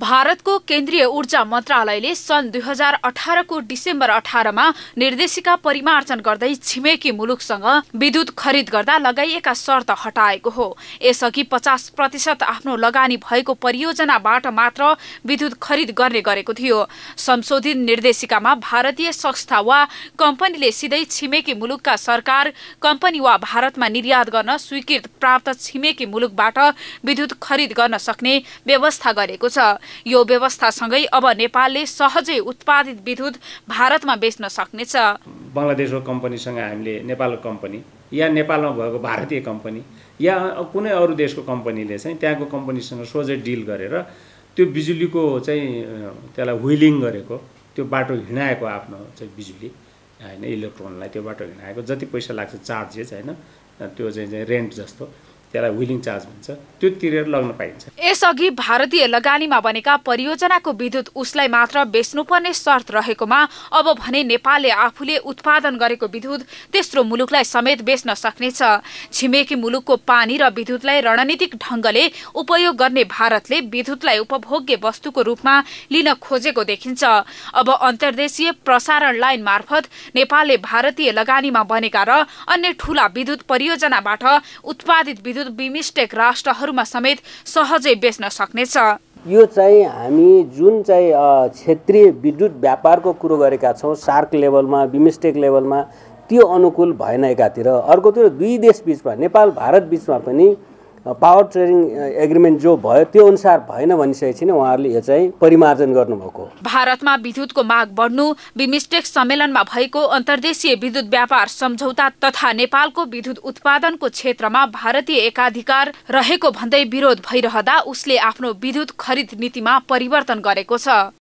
भारतको केन्द्रीय ऊर्जा मन्त्रालयले सन् दुई हजार अठारको डिसेम्बर अठारमा निर्देशिका परिमार्जन गर्दै छिमेकी मुलुकसँग विद्युत खरिद गर्दा लगाइएका शर्त हटाएको हो यसअघि पचास प्रतिशत आफ्नो लगानी भएको परियोजनाबाट मात्र विद्युत खरिद गर्ने गरेको थियो संशोधित निर्देशिकामा भारतीय संस्था वा कम्पनीले सिधै छिमेकी मुलुकका सरकार कम्पनी वा भारतमा निर्यात गर्न स्वीकृत प्राप्त छिमेकी मुलुकबाट विद्युत खरिद गर्न सक्ने व्यवस्था गरेको छ यो व्यवस्थासँगै अब नेपालले सहजै उत्पादित विद्युत भारतमा बेच्न सक्नेछ बङ्गलादेशको कम्पनीसँग हामीले नेपालको कम्पनी या नेपालमा भएको भारतीय कम्पनी या कुनै अरू देशको कम्पनीले चाहिँ त्यहाँको कम्पनीसँग सोझै डिल गरेर त्यो बिजुलीको चाहिँ त्यसलाई ह्विलिङ गरेको त्यो बाटो हिँडाएको आफ्नो चाहिँ बिजुली होइन इलेक्ट्रोनलाई त्यो बाटो हिँडाएको जति पैसा लाग्छ चार्जेस होइन त्यो चाहिँ रेन्ट जस्तो त्यसलाई विलिङ चार्ज भन्छ त्यो तिरेर लग्न पाइन्छ यसअघि भारतीय लगानीमा बनेका परियोजनाको विद्युत उसलाई मात्र बेच्नुपर्ने शर्त रहेकोमा अब भने नेपालले आफूले उत्पादन गरेको विद्युत तेस्रो मुलुकलाई समेत बेच्न सक्नेछ छिमेकी मुलुकको पानी र विद्युतलाई रणनीतिक ढङ्गले उपयोग गर्ने भारतले विद्युतलाई उपभोग्य वस्तुको रूपमा लिन खोजेको देखिन्छ अब अन्तर्देशीय प्रसारण लाइन मार्फत नेपालले भारतीय लगानीमा बनेका र अन्य ठूला विद्युत परियोजनाबाट उत्पादित विद्युत विद्युत बिमिस्टेक राष्ट्रहरूमा समेत सहजै बेच्न सक्नेछ यो चाहिँ हामी जुन चाहिँ क्षेत्रीय विद्युत व्यापारको कुरो गरेका छौँ सार्क लेभलमा बिमिस्टेक लेभलमा त्यो अनुकूल भएन एकातिर अर्कोतिर दुई देश देशबिचमा नेपाल भारत बिचमा पनि पावर ट्रेडिङ एग्रिमेन्ट जो भयो त्यो अनुसार भएन भनिसकेपछि नै उहाँहरूले यो चाहिँ परिमार्जन गर्नुभएको भारतमा विद्युतको माग बढ्नु बिमिस्टेक सम्मेलनमा भएको अन्तर्देशीय विद्युत व्यापार सम्झौता तथा नेपालको विद्युत उत्पादनको क्षेत्रमा भारतीय एकाधिकार रहेको भन्दै विरोध भइरहँदा उसले आफ्नो विद्युत खरिद नीतिमा परिवर्तन गरेको छ